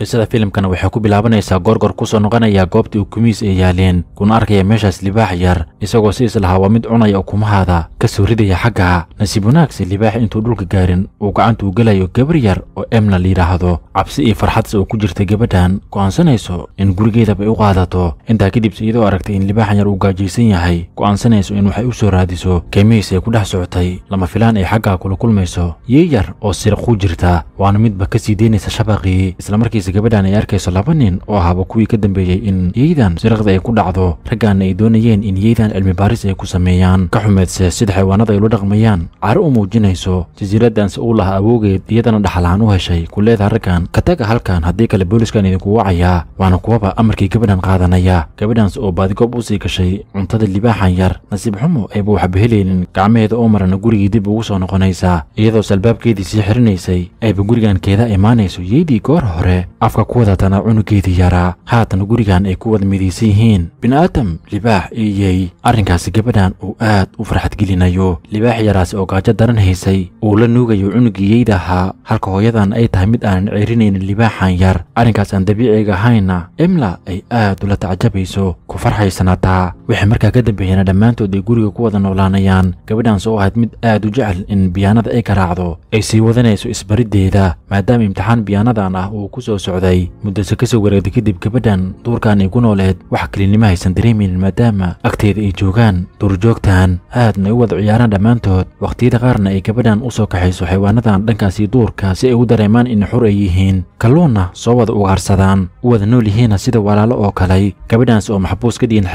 qisada filimkana waxay ku bilaabanaysaa gorgor ku soo noqonaya goobtii ukumihiis ay yaaleen kuna arkaya meeshaas libaax yar isagoo si islahaa waa mid cunaya ukumahaada ka soo ridaya xaggaha nasiib wanaagsi libaax intuu dhulka gaarin uu gacantuu gelayo gabar yar oo emna layidhaahdo cabsi iyo farxadse oo ku jirta gabadhan go'aansanayso in gurigeedaba ay u qaadato intaa kadibse iyadoo aragtay in libaaxan yar uu gaajaysan yahay go'aansanayso in waxay u soo raadiso keymihiis ay ku dhex socotay lama filaan ay xaggaha kula kulmayso yee yar oo siriq ku jirta waana midba ka sii deynaysa shabaqii islamarkiisa markaasi gabadhan ay arkayso laba nin oo ahaaba kuwii ka dambeeyey in yeydan siraqda ay ku dhacdo raggaana ay doonayeen in yeydan cilmi baaris ay ku sameeyaan ka xumeedse sida xaywaanada ay ula dhaqmayaan caro u muujinayso jasiiraddanse uu lahaa awoogeed iyadana dhaxalaan u heshay ku leedaha raggan ka taga halkan haddii kale booliskan idinku wacayaa waana kuwaba amarkii gabadhan qaadanaya gabadhanse oo baadigoob u sii gashay cuntada libaaxan yar nasiib xumo ayba waxba helaynin gacmaheeda oo marana gurigii dib ugu soo noqonaysaa iyadoo salbaabkeedii sii xirinaysay ayba gurigankeeda imaanayso yeydii goor hore afka ku wadatana cunugeedii yaraa haatan gurigan ay ku wada midaysan yihiin bini'aadam libaax iyey arrinkaasi gabadhan uu aad u farxadgelinayo libaax yaraasi oo gaajo daran haysay uu la nuugayo cunugiyeyda ahaa halka hooyadan ay tahay mid aanan ceerinaynin libaaxan yar arrinkaas aan dabiiciga ahaynna emla ay aad ula tacjabayso ku farxaysanataa wixii markaa ka dambeeyana dhammaantood ay guriga ku wada noolaanayaan gabadhaans oo ahayd mid aad u jecel in biyaanada ay garaacdo ay sii wadanayso isbariddeeda maadaama imtixaan biyaanadan ah uu ku soo socday muddose ka soo wareegday kadib gabadhan duurkan ay ku nooleed wax kelinimo haysan dareemaynin maadaama agteeda ay joogaan duurjoogtan aadna u wada ciyaaraan dhammaantood wakhtiyada qaarna ay gabadhan u soo kaxayso xaywaanadan dhankaasii duurka si ay u dareemaan in xur ay yihiin kalluunna soo wada ugaarsadaan u wada nool yihiinna sida walaalo oo kalay gabadhaans oo maxbuus ka dihin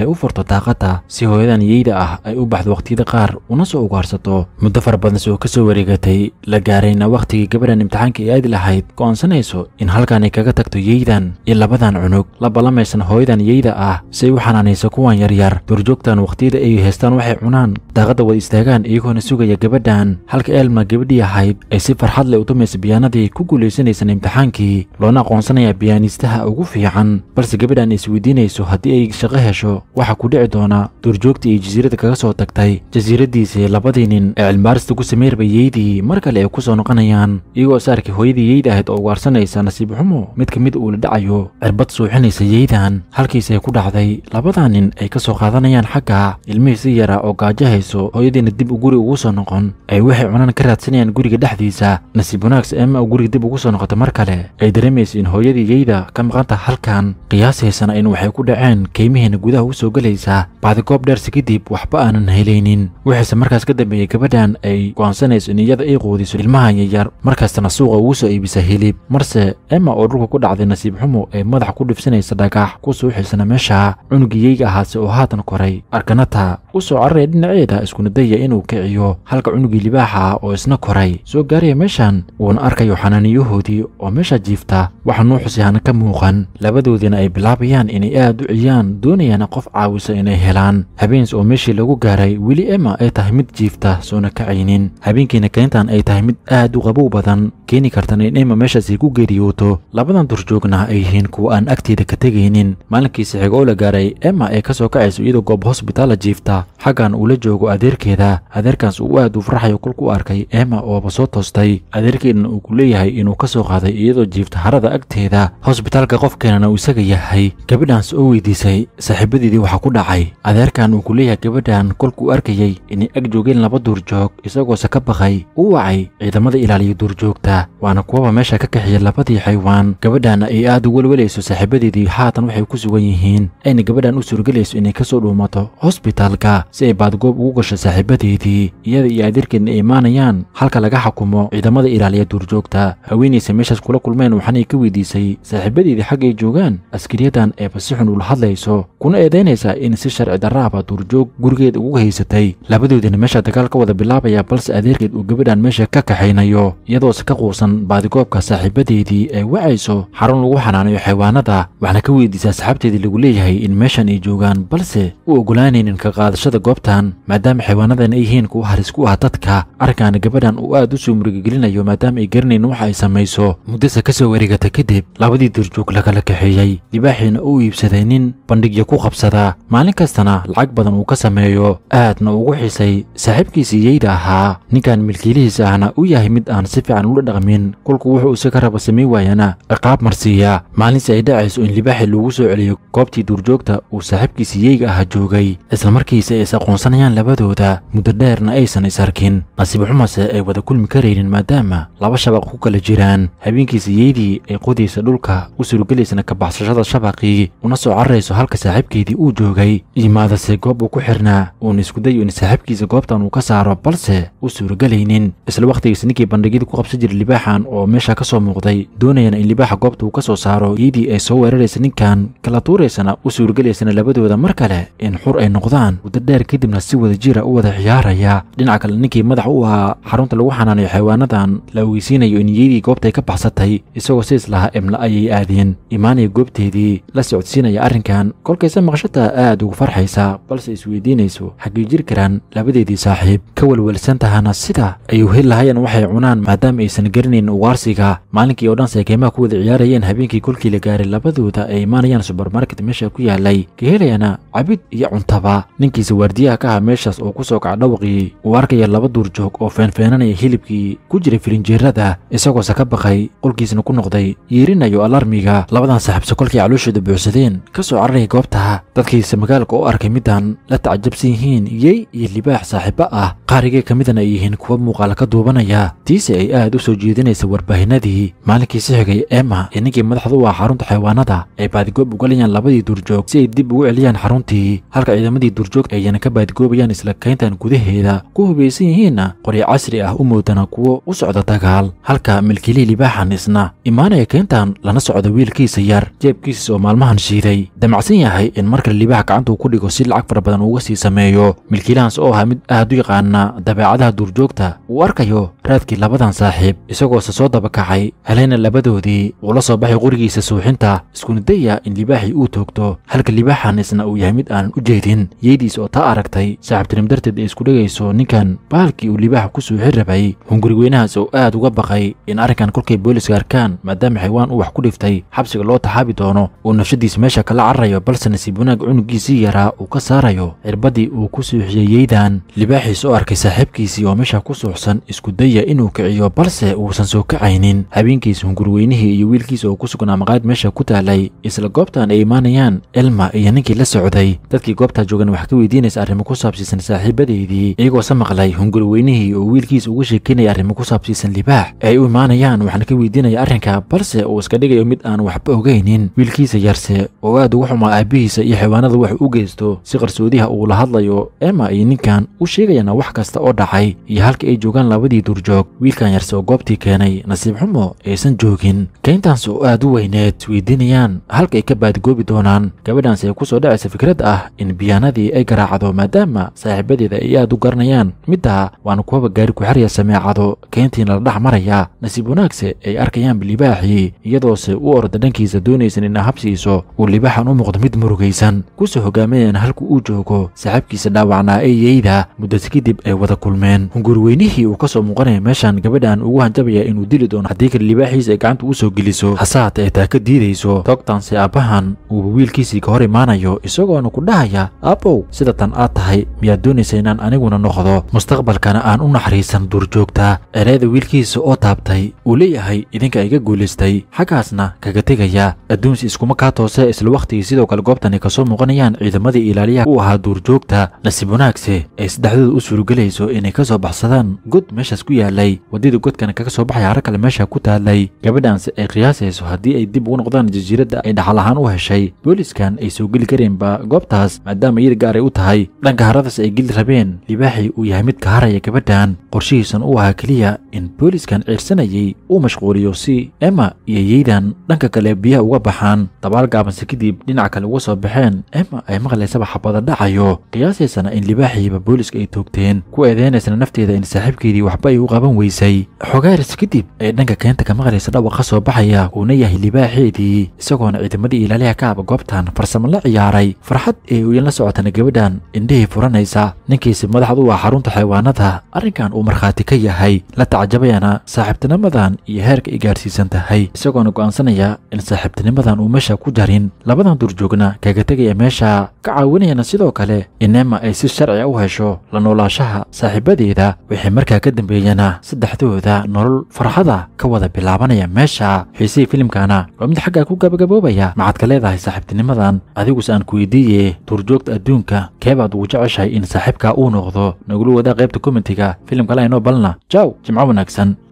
ay u furto daaqadda si hooyadan yeyda ah ay u baxdo wakhtiyada qaar una soo ugaarsato muddo fara badan soo ka soo wareegatay la gaarayna wakhtigii gabadhan imtixaanka ay aadi lahayd go'aansanayso in halkaan ay kaga tagto yeydan iyo labadan cunug la ballamaysan hooyadan yeyda ah si ay u xanaanayso kuwan yaryar duurjoogtan wakhtiyada ay haystaan waxay cunaan daaqadda wada istaagaan iyagoona sugaya gabadhan halka elma gabadhii ahayd ay si farxad leh u tumaysa biyaanadii ku guulaysanaysan imtixaankii loona aqoonsanayaa biyaaniistaha ugu fiican balse gabadhan weydiinayso haddii ay shaqo hesho waxaa ku dhici doonaa duurjoogta iyo jasiiradda kaga soo tagtay jasiiradiisii labadii nin ee cilmaarista ku sameyn yeydii mar kale ay ku soo noqonayaan iyagoo is arkay hooyadii yeyda ahayd oo ugaarsanaysa nasiib xumo mid ka mid uu la dhacayo cirbad suuxinaysa yeydan halkiisa ay ku dhacday labadaa nin ay ka soo qaadanayaan xagga ilmihii si yara oo gaajahayso hooyadiina dib u guri ugu soo noqon ay waxay cunaan ka raadsanayaan guriga dhexdiisa nasiib wanaags eema u guriga dib ugu soo noqota mar kale ay dareemaysa in hooyadii yeyda ka maqan taha halkan qiyaasaysan in waxay ku dhaceen kaymihiina gudaha ugu soo gelaysaa bacdigoob dheersi kadib waxba aanan helaynin wixiise markaas ka dambeeyey gabadhan ay go'aansanayso in iyada ay quudiso ilmahan yayar markastana suuqa ugu soo iibisa hilib marse emma oo dhulka ku dhacday nasiib xumo ee madax ku dhifsanaysa dhagax kusoo xilsana meesha cunugiyeyga ahaase oo haatan koray arkanata u soo cararaya dhinaceeda iskuna daya inuu kiciyo halka cunugii libaaxa oo isna koray soo gaaraya meeshan wuuna arkayo xanaaniyahoodii oo meesha jiifta waxa nuuxusi ka muuqan labadoodiina ay bilaabayaan inay aad u ciyaan doonayaan qof caawisa inay helaan habeens oo meeshii lagu gaaray weli emma ay tahay mid jiifta soona kacaynin habeenkiina keentan ay tahay mid aad u qabow badan keeni kartana in emma meeshaasi ku geeriyooto labadan durjoogna ay yihiin kuwa aan agteeda ka tegaynin maalinkiisi xig oo la gaaray emma ee ka soo kacayso iyadoo goob hosbitaalla jiifta xaggan uula joogo adeerkeeda adeerkaas uu aad u farxayo kolku arkay emma ooba soo toostay adeerkeedna uu ku leeyahay inuu ka soo qaaday iyadoo jiifta harada agteeda hosbitaalka qofkeenana uu isaga yahay gabadhaans oo weydiisay saaxiibadii maskaxdeydii waxaa ku dhacay adeerkan uu ku leeyahay gabadhan kolkuu arkayay inay ag joogeen laba duurjoog isagoose ka baqay u wacay ciidamada ilaaliya duurjoogta waana kuwaba meesha ka kaxiya labadii xaywaan gabadhan ay aad u welwelayso saaxiibadeedii haatan waxay ku sugan yihiin ayna gabadhan u suurgelayso inay ka soo dhuumato hosbitaalka si ay baadgoob ugu gasho saaxiibadeedii iyada iyo adeerkeedna ay imaanayaan halka laga xakumo ciidamada ilaaliya duurjoogta haweenaysa meeshaas kula kulmeen waxaanay ka weydiisay saaxiibadeedii xaggay joogaan askariyadan ee fasixun uula hadlayso kuna eedeyn caddaynaysaa in si sharci daraaba ah duurjoog gurigeed ugu haysatay labadoodina meesha dagaal ka wada bilaabaya balse adeerkeed uu gabadhan meesha ka kaxaynayo iyadoose ka quusan baadigoobka saaxiibadeedii ay wacayso xarun lagu xanaanayo xaywaanada waxna ka weydiisaa saxaabteedii lagu leeyahay in meeshan ay joogaan balse u ogolaanaynin ka qaadashada goobtan maadaama xaywaanadan ay yihiin kuwa halis ku ah dadka arrinkaana gabadhan uu aad u soo murigagelinayo maadaama ay garanayn waxa ay samayso muddasa ka soo wareegata kadib labadii duurjoog lagala kaxeeyey libaaxiina uu iibsaday nin bandhigyo ku qabsaday karaa maalin kastana lacag badan uu ka sameeyo aadna ugu xisay saaxiibkiisa yeyda ahaa ninkan milkiilihiis ahna u yahay mid aan si fiican ula dhaqmin kolku wuxuu ise ka raba samayn waayana ciqaab marsiiya maalinsi ay dhacayso in libaaxi loogu soo celiyo goobtii duurjoogta uu saaxiibkiisii yeyga ahaa joogay isla markiisa ay is-aqoonsanayaan labadooda muddo dheerna aysan arkin nasiib xumase ay wada kulmi karaynin maadaama laba shabaq ku kala jiraan habeenkiisa yeydii ay qodaysa dhulka u surgelaysana kabaxsashada baxsashada shabaqii una soo cararayso halka saaxiibkeedii uu joogay imaadase goob uu ku xirnaa uuna isku dayo in saaxiibkiisa goobtan uu ka saaro balse u suuragalaynin isla wakhtigiis ninkii bandhigyada ku qabsan jiray libaaxan oo meesha ka soo muuqday doonayana in libaaxa goobta uu ka soo saaro iyadii ay soo weeraraysa ninkan kala tuuraysana u suuragelaysana labadooda mar kale in xur ay noqdaan dheer kadibna si wada jira u wada ciyaaraya dhinaca kale ninkii madax u ahaa xarunta lagu xanaanayo xaywaanadan la ogeysiinayo in iyadii goobtay ka baxsatay isagoo siis lahaa emla ayay aadeen imaanaya goobteedii la socodsiinaya arrinkan kolkayse maqashada xitaa aad ugu farxaysa balse isweydiinayso xaggii jiri karaan labadeedii saaxiib ka walwalsan tahana sida ay uhel lahaayeen waxay cunaan maadaama aysan garanayn ugaarsiga maalinkii oo dhan seekeymaha ku wada ciyaarayeen habeenkii kolkii la gaaray labadooda ay imaanayaan subermarket meesha ku yaalay ka helayana cabid iyo cuntaba ninkiisa waardiyaha ka aha meeshaas oo ku soo kaca dhawaqii uu arkaya laba duur joog oo feenfeenanaya hilibkii ku jira filinjeerada isagoose ka baqay qolkiisna ku noqday yeerinayo alarmiga labadan saaxiibse kolkii calooshooda buuxsadeen ka soo cararaya goobtaha dadkiisa magaalka oo arkay midaan la tacjabsan yihiin yey iyo libaax saaxiibo ah qaarigee ka midana ay yihiin kuwa muuqaal ka duubanaya tiise ay aad u soo jeedinaysa warbaahinadii maalinkii si xigay emma ee ninkii madaxda u ah xarunta xayawaanada ay baadigoob ugalayaan labadii duurjoog si ay dib ugu celiyaan xaruntii halka ciidamadii duurjoog ayana ka baadigoobayaan isla kayntan gudaheeda ku hubaysan yihiinna qorya casri ah u moodana kuwo u socda dagaal halka milkilii libaaxan isna imaanaya kayntan lana socda wiilkiisa yar jeebkiisas oo maalmahan shiiday damacsan yahay in marka marka liibaha gacantuu ku dhigo si lacag fara badan uga sii sameeyo milkiilahaas oo ahaa mid aad u yaqaana dabeecadaha duurjoogta uu arkayo raadkii labadan saaxiib isagoose soo daba kacay halena labadoodii uu la soo baxay qurigiisa suuxinta iskuna daya in libaaxii uu toogto halka libaaxan isna uu yahay mid aanan u jeedin yeydiis oo taa aragtay saaxiibtinim darteed ay isku dhegayso ninkan baalkii uu libaaxa ku suuxin rabay hunguriweynahaas oo aad uga baqay in arrinkan kolkay booliska arkaan maadaama xaywaan u wax ku dhiftay xabsiga loo taxaabi doono uu nafshadiisa meesha kala cararayo balse nasiib wanaag cunugiisii yaraa uu ka saarayo cirbaddii uu ku suuxiyey yeydan libaaxiis oo arkay saaxiibkiisii oo meesha ku suuxsan isku daya doonaya inuu kiciyo balse uusan soo kacaynin habeenkiisa gurweynihii iyo wiilkiisa oo ku sugnaa maqaayad meesha ku taalay isla goobtan ay imaanayaan elma iyo ninkii la socday dadkii goobtaa joogan wax ka weydiinaysa arrimo ku saabsiisan saaxiibadeedii iyagoose maqlay hun oo wiilkiisa uga sheekeynaya arrimo ku saabsiisan libaax ay u imaanayaan waxna ka weydiinaya arrinka balse uu iska dhigayo mid aan waxba ogeynin wiilkiisa yarse oo aad uga xumaa aabbihiisa iyo xawaanada wax u geysto si qarsoodiha uu la hadlayo ema iyo ninkan u sheegayana wax kasta oo dhacay iyo halka ay joogaan labadii dur duurjoog wiilkan yarse oo goobtii keenay nasiib xumo aysan joogin kayntaans oo aad u weyneed weydiinayaan ay ka baadigoobi doonaan gabadhaanse ay ku soo dhacaysa fikrad ah in biyaanadii ay garaacdo maadaama saaxiibadeeda ay aad u garanayaan middaa waana kuwaba gaari kuxarya sameecado kayntiina la dhex marayaa nasiib wanaagse ay arkayaan bilibaaxii iyadoose u orda dhankiisa doonaysan inaa habsiiso uu libaaxan u muuqdo mid murugaysan kusoo hogaaminayaan halku uu joogo saaxiibkiisa dhaawacnaa ee yeyda muddo kadib ay wada kulmeen hunguriweynihii uu ka soo muuqanay muuqanaya meeshaan gabadha aan ugu hanjabaya inuu dili doono haddii kale libaaxiisa ay gacanta u soo geliso hase hata ay taa ka diidayso togtanse aabbahan uuba wiilkiisii ka hor imaanayo isagoona ku dhahaya aabow sida tan aad tahay miyaad doonaysa inaan aniguna noqdo mustaqbalkana aan u naxariisan duurjoogta ereeda wiilkiisa oo taabtay uu leeyahay idinka iga guulaystay xaggaasna kaga tegaya adduunsi iskuma kaa toose isla wakhtigii sidoo kale goobtani kasoo muuqanayaan ciidamadii ilaaliyaha u ahaa duurjoogta nasiib wanaagse ay saddexdooda u surugelayso inay ka soo baxsadaan god meeshaas ku yaalay waddada godkana kaga soo baxaya haro kale meesha ku taadlay gabadhaanse ay qiyaasayso haddii ay dib ugu noqdaan jasiiradda ay dhaxal ahaan u heshay booliskan ay soo geli kareenba goobtaas maadaama iyada gaar ay u tahay dhanka haradaas ay geli rabeen libaaxii uu yahay mid ka haraya gabadhan qorshihiisan u ahaa keliya in booliskan ciirsanayay uu mashquuliyo si emma iyo yeydan dhanka kale biyaha uga baxaan dabaal gaabanse kadib dhinaca kale uga soo baxeen emma ay maqlaysaba xabada dhacayo qiyaasaysana in libaaxiiba booliiska ay toogteen ku eedeynaysana nafteeda in saaxiibkeedii waxba ay u qaban weysay xogaaris kadib ee dhanka keenta ka maqlaysa dhawaqa soo baxaya uuna yahay libaaxeedii isagoona ciidamadii ilaaliha ka aba goobtan farsamo la ciyaaray farxad ee uyan la socotana gabadhan indhihii furanaysa ninkiisi madaxd u ah xarunta xayawaanada arrinkan uu markhaati ka yahay la tacajabayana saaxiibtinimadan iyo heerka ay gaarsiisan tahay isagoona go'aansanaya in saaxiibtinimadan uu meesha ku jarin labadan durjoogna kaga tegaya meesha ka caawinayana sidoo kale in ay si sharci u hesho la noolaashaha saaxiibadeeda wixii markaa ka dambeeyana filayaana saddexdooda nolol farxada ka wada bilaabanaya meesha xiisihii filimkana waa mid xaggaa ku gabagaboobaya maxaad ka leedahay saaxiibtinimadan adiguse aan ku weydiiye duurjoogta adduunka keebaad ugu jeceshahay in saaxiibka uu noqdo nagula wadaa qaybta komentiga filimka lainoo balna jaw jimco wanaagsan